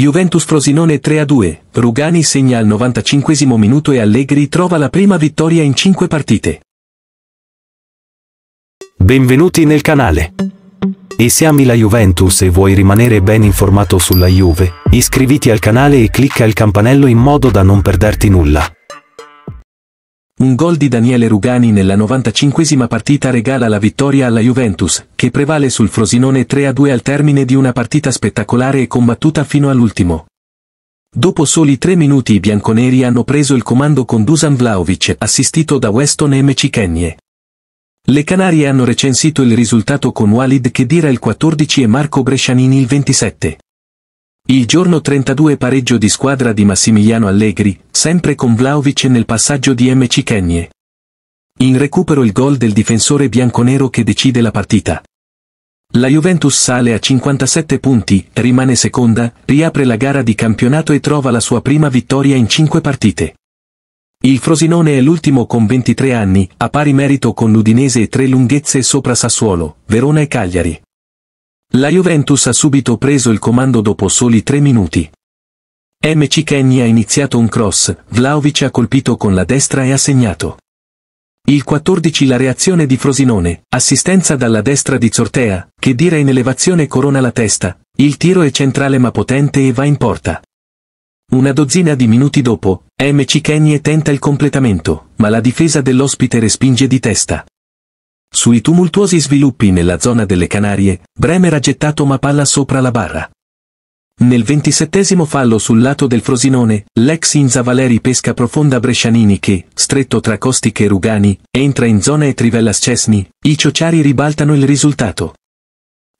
Juventus-Frosinone 3-2, Rugani segna al 95 minuto e Allegri trova la prima vittoria in 5 partite. Benvenuti nel canale. E se ami la Juventus e vuoi rimanere ben informato sulla Juve, iscriviti al canale e clicca il campanello in modo da non perderti nulla. Un gol di Daniele Rugani nella 95esima partita regala la vittoria alla Juventus, che prevale sul Frosinone 3-2 al termine di una partita spettacolare e combattuta fino all'ultimo. Dopo soli tre minuti i bianconeri hanno preso il comando con Dusan Vlaovic, assistito da Weston e Mecichennie. Le Canarie hanno recensito il risultato con Walid Chedira il 14 e Marco Brescianini il 27. Il giorno 32 pareggio di squadra di Massimiliano Allegri, sempre con Vlaovic nel passaggio di MC Kenye. In recupero il gol del difensore bianconero che decide la partita. La Juventus sale a 57 punti, rimane seconda, riapre la gara di campionato e trova la sua prima vittoria in 5 partite. Il Frosinone è l'ultimo con 23 anni, a pari merito con l'Udinese e tre lunghezze sopra Sassuolo, Verona e Cagliari. La Juventus ha subito preso il comando dopo soli tre minuti. MC Kenny ha iniziato un cross, Vlaovic ha colpito con la destra e ha segnato. Il 14 la reazione di Frosinone, assistenza dalla destra di Zortea, che dire in elevazione corona la testa, il tiro è centrale ma potente e va in porta. Una dozzina di minuti dopo, MC Kenny tenta il completamento, ma la difesa dell'ospite respinge di testa. Sui tumultuosi sviluppi nella zona delle Canarie, Bremer ha gettato una palla sopra la barra. Nel ventisettesimo fallo sul lato del Frosinone, l'ex Inza Valeri pesca profonda Brescianini che, stretto tra Costiche e Rugani, entra in zona e trivella Scesni, i ciociari ribaltano il risultato.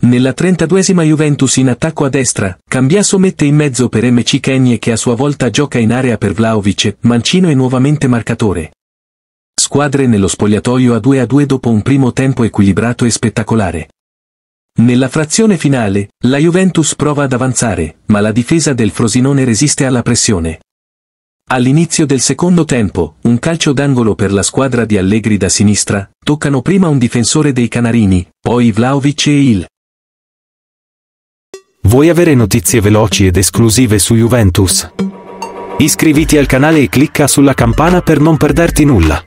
Nella trentaduesima Juventus in attacco a destra, Cambiasso mette in mezzo per MC Kenny che a sua volta gioca in area per Vlaovic, Mancino e nuovamente marcatore squadre nello spogliatoio a 2 a 2 dopo un primo tempo equilibrato e spettacolare. Nella frazione finale, la Juventus prova ad avanzare, ma la difesa del Frosinone resiste alla pressione. All'inizio del secondo tempo, un calcio d'angolo per la squadra di Allegri da sinistra, toccano prima un difensore dei Canarini, poi Vlaovic e il. Vuoi avere notizie veloci ed esclusive su Juventus? Iscriviti al canale e clicca sulla campana per non perderti nulla.